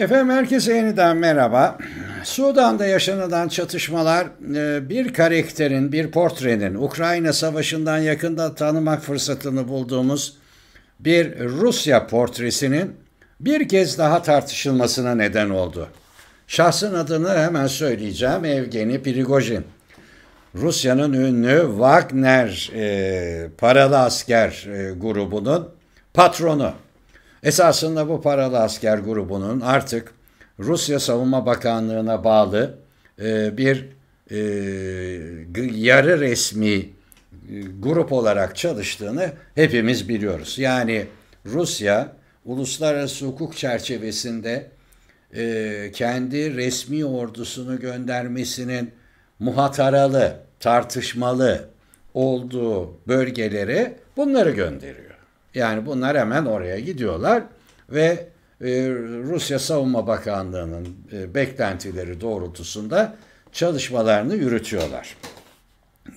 Efendim herkese yeniden merhaba. Sudan'da yaşanılan çatışmalar e, bir karakterin, bir portrenin Ukrayna Savaşı'ndan yakında tanımak fırsatını bulduğumuz bir Rusya portresinin bir kez daha tartışılmasına neden oldu. Şahsın adını hemen söyleyeceğim Evgeni Prigojin. Rusya'nın ünlü Wagner e, paralı asker e, grubunun patronu Esasında bu paralı asker grubunun artık Rusya Savunma Bakanlığı'na bağlı e, bir e, yarı resmi e, grup olarak çalıştığını hepimiz biliyoruz. Yani Rusya uluslararası hukuk çerçevesinde kendi resmi ordusunu göndermesinin muhataralı, tartışmalı olduğu bölgelere bunları gönderiyor. Yani bunlar hemen oraya gidiyorlar ve e, Rusya Savunma Bakanlığı'nın e, beklentileri doğrultusunda çalışmalarını yürütüyorlar.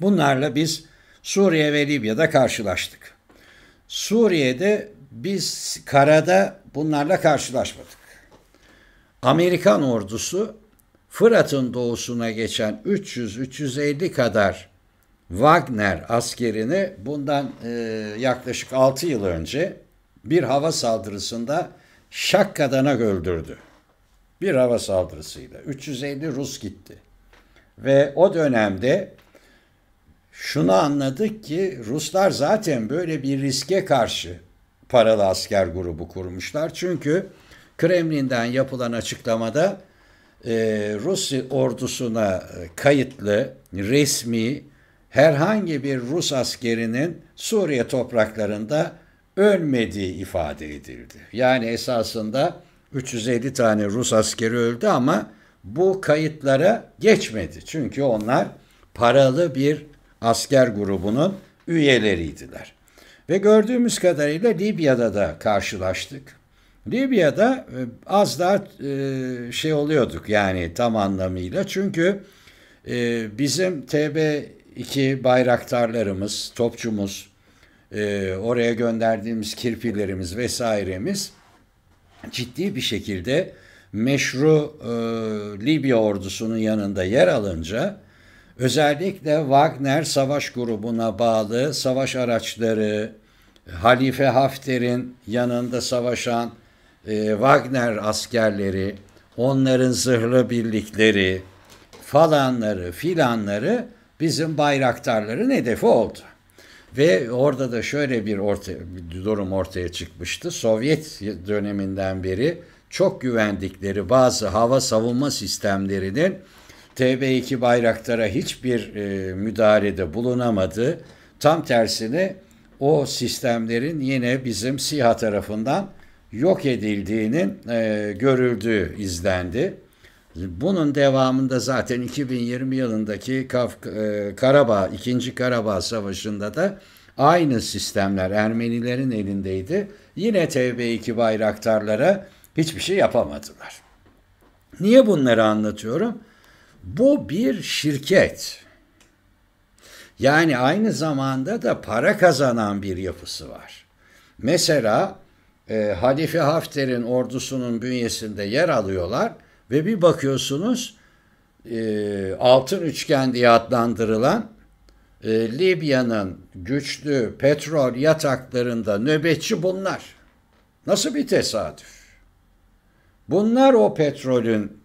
Bunlarla biz Suriye ve Libya'da karşılaştık. Suriye'de biz karada bunlarla karşılaşmadık. Amerikan ordusu Fırat'ın doğusuna geçen 300-350 kadar Wagner askerini bundan e, yaklaşık 6 yıl önce bir hava saldırısında Şakka'dana öldürdü. Bir hava saldırısıyla. 350 Rus gitti. Ve o dönemde şunu anladık ki Ruslar zaten böyle bir riske karşı paralı asker grubu kurmuşlar. Çünkü Kremlin'den yapılan açıklamada e, Rus ordusuna e, kayıtlı resmi herhangi bir Rus askerinin Suriye topraklarında ölmediği ifade edildi. Yani esasında 350 tane Rus askeri öldü ama bu kayıtlara geçmedi. Çünkü onlar paralı bir asker grubunun üyeleriydiler. Ve gördüğümüz kadarıyla Libya'da da karşılaştık. Libya'da e, az daha e, şey oluyorduk yani tam anlamıyla. Çünkü e, bizim TB iki bayraktarlarımız, topçumuz, e, oraya gönderdiğimiz kirpilerimiz vesairemiz ciddi bir şekilde meşru e, Libya ordusunun yanında yer alınca özellikle Wagner savaş grubuna bağlı savaş araçları, Halife Hafter'in yanında savaşan e, Wagner askerleri, onların zırhlı birlikleri falanları filanları bizim bayraktarların hedefi oldu. Ve orada da şöyle bir, orta, bir durum ortaya çıkmıştı. Sovyet döneminden beri çok güvendikleri bazı hava savunma sistemlerinin TB2 Bayraktar'a hiçbir e, müdahalede bulunamadı. Tam tersine o sistemlerin yine bizim SİHA tarafından yok edildiğinin e, görüldüğü izlendi. Bunun devamında zaten 2020 yılındaki Kaf e, Karabağ, 2. Karabağ Savaşı'nda da aynı sistemler Ermenilerin elindeydi. Yine TB2 bayraktarlara hiçbir şey yapamadılar. Niye bunları anlatıyorum? Bu bir şirket. Yani aynı zamanda da para kazanan bir yapısı var. Mesela e, Halife Hafter'in ordusunun bünyesinde yer alıyorlar ve bir bakıyorsunuz e, altın üçgen diye adlandırılan e, Libya'nın güçlü petrol yataklarında nöbetçi bunlar. Nasıl bir tesadüf? Bunlar o petrolün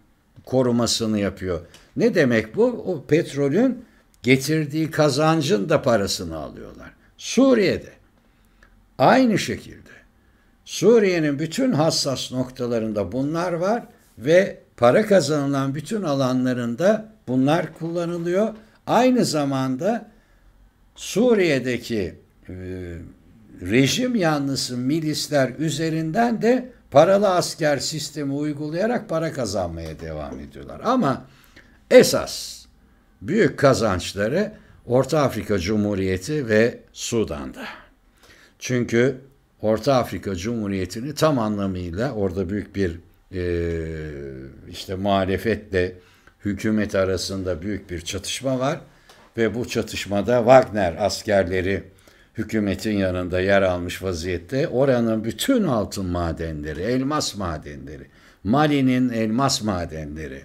korumasını yapıyor. Ne demek bu? O petrolün getirdiği kazancın da parasını alıyorlar. Suriye'de aynı şekilde Suriye'nin bütün hassas noktalarında bunlar var ve para kazanılan bütün alanlarında bunlar kullanılıyor. Aynı zamanda Suriye'deki e, rejim yanlısı milisler üzerinden de paralı asker sistemi uygulayarak para kazanmaya devam ediyorlar. Ama esas büyük kazançları Orta Afrika Cumhuriyeti ve Sudan'da. Çünkü Orta Afrika Cumhuriyeti'ni tam anlamıyla orada büyük bir e, işte muhalefetle hükümet arasında büyük bir çatışma var ve bu çatışmada Wagner askerleri hükümetin yanında yer almış vaziyette oranın bütün altın madenleri, elmas madenleri, Mali'nin elmas madenleri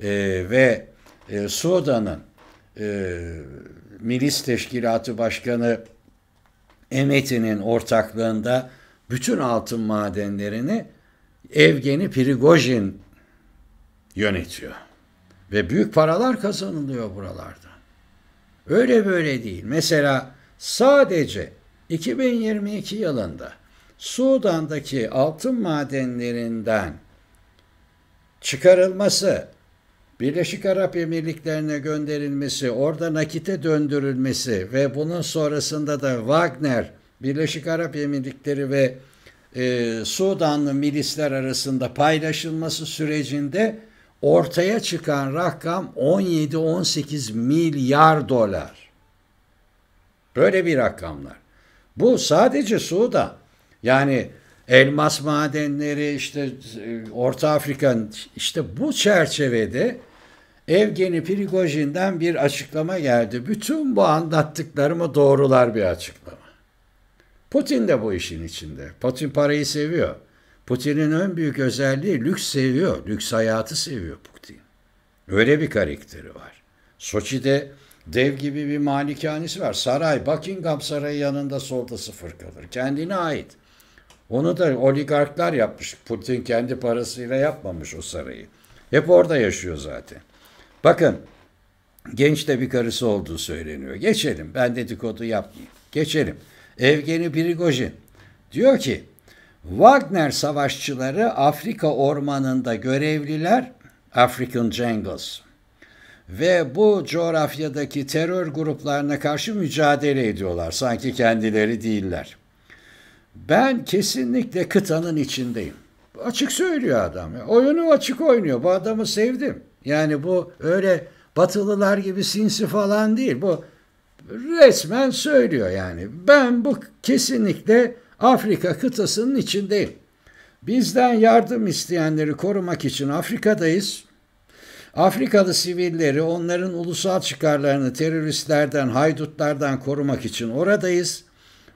e, ve e, Sudan'ın e, milis teşkilatı başkanı Emeti'nin ortaklığında bütün altın madenlerini Evgeni Prigojin yönetiyor. Ve büyük paralar kazanılıyor buralarda. Öyle böyle değil. Mesela sadece 2022 yılında Sudan'daki altın madenlerinden çıkarılması, Birleşik Arap Emirlikleri'ne gönderilmesi, orada nakite döndürülmesi ve bunun sonrasında da Wagner, Birleşik Arap Emirlikleri ve e, Sudanlı milisler arasında paylaşılması sürecinde ortaya çıkan rakam 17-18 milyar dolar. Böyle bir rakamlar. Bu sadece Sudan. Yani elmas madenleri işte e, Orta Afrika işte bu çerçevede Evgeni Prigojin'den bir açıklama geldi. Bütün bu anlattıklarımı doğrular bir açıklama. Putin de bu işin içinde. Putin parayı seviyor. Putin'in en büyük özelliği lüks seviyor. Lüks hayatı seviyor Putin. Öyle bir karakteri var. Soçi'de dev gibi bir malikanesi var. Saray, Buckingham Sarayı yanında solda sıfır kalır. Kendine ait. Onu da oligarklar yapmış. Putin kendi parasıyla yapmamış o sarayı. Hep orada yaşıyor zaten. Bakın genç de bir karısı olduğu söyleniyor. Geçelim. Ben dedikodu yapmayayım. Geçelim. Evgeni Prigojin. Diyor ki Wagner savaşçıları Afrika ormanında görevliler African Jungles ve bu coğrafyadaki terör gruplarına karşı mücadele ediyorlar. Sanki kendileri değiller. Ben kesinlikle kıtanın içindeyim. Açık söylüyor adam. Oyunu açık oynuyor. Bu adamı sevdim. Yani bu öyle batılılar gibi sinsi falan değil. Bu resmen söylüyor yani. Ben bu kesinlikle Afrika kıtasının içindeyim. Bizden yardım isteyenleri korumak için Afrika'dayız. Afrikalı sivilleri onların ulusal çıkarlarını teröristlerden, haydutlardan korumak için oradayız.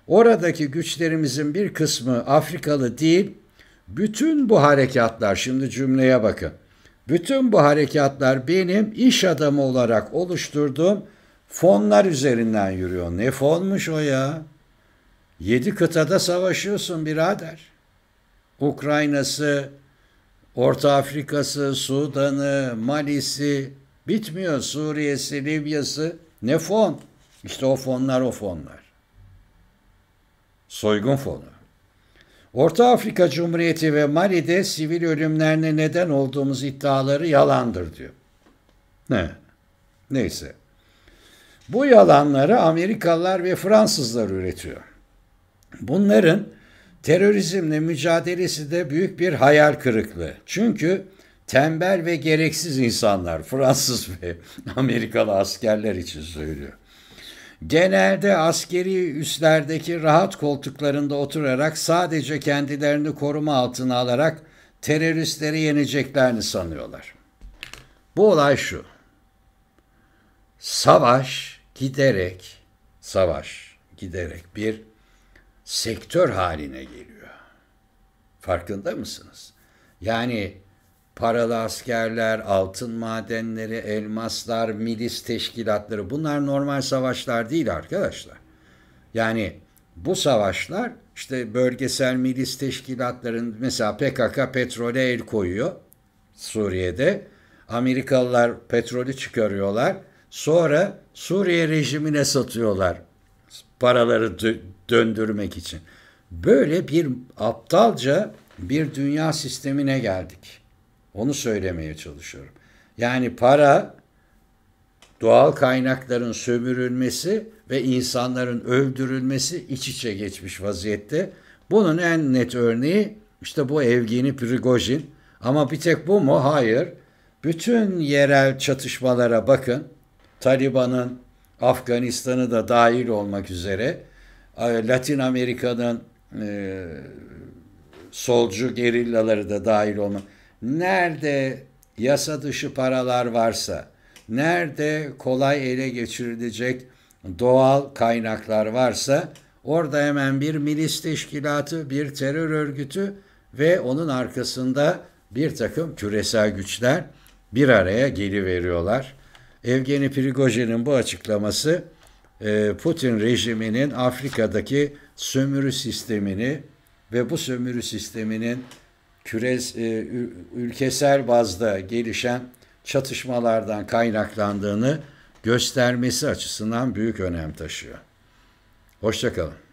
Oradaki güçlerimizin bir kısmı Afrikalı değil. Bütün bu harekatlar, şimdi cümleye bakın. Bütün bu harekatlar benim iş adamı olarak oluşturduğum fonlar üzerinden yürüyor. Ne fonmuş o ya? Yedi kıtada savaşıyorsun birader. Ukrayna'sı, Orta Afrika'sı, Sudan'ı, Mali'si, bitmiyor Suriye'si, Libya'sı. Ne fon? İşte o fonlar o fonlar. Soygun fonu. Orta Afrika Cumhuriyeti ve Mali'de sivil ölümlerine neden olduğumuz iddiaları yalandır diyor. Ne? Neyse. Bu yalanları Amerikalılar ve Fransızlar üretiyor. Bunların terörizmle mücadelesi de büyük bir hayal kırıklığı. Çünkü tembel ve gereksiz insanlar Fransız ve Amerikalı askerler için söylüyor. Genelde askeri üslerdeki rahat koltuklarında oturarak sadece kendilerini koruma altına alarak teröristleri yeneceklerini sanıyorlar. Bu olay şu savaş giderek savaş giderek bir sektör haline geliyor. Farkında mısınız? Yani paralı askerler, altın madenleri, elmaslar, milis teşkilatları bunlar normal savaşlar değil arkadaşlar. Yani bu savaşlar işte bölgesel milis teşkilatların mesela PKK petrole el koyuyor Suriye'de. Amerikalılar petrolü çıkarıyorlar. Sonra Suriye rejimine satıyorlar paraları dö- döndürmek için. Böyle bir aptalca bir dünya sistemine geldik. Onu söylemeye çalışıyorum. Yani para doğal kaynakların sömürülmesi ve insanların öldürülmesi iç içe geçmiş vaziyette. Bunun en net örneği işte bu Evgeni Prigojin. Ama bir tek bu mu? Hayır. Bütün yerel çatışmalara bakın. Taliban'ın, Afganistan'ı da dahil olmak üzere e, Latin Amerika'dan e, solcu gerillaları da dahil olmak. Nerede yasa dışı paralar varsa, nerede kolay ele geçirilecek doğal kaynaklar varsa orada hemen bir milis teşkilatı, bir terör örgütü ve onun arkasında bir takım küresel güçler bir araya geliveriyorlar. Evgeni Prigojin'in bu açıklaması e, Putin rejiminin Afrika'daki sömürü sistemini ve bu sömürü sisteminin küres, e, ülkesel bazda gelişen çatışmalardan kaynaklandığını göstermesi açısından büyük önem taşıyor. Hoşçakalın.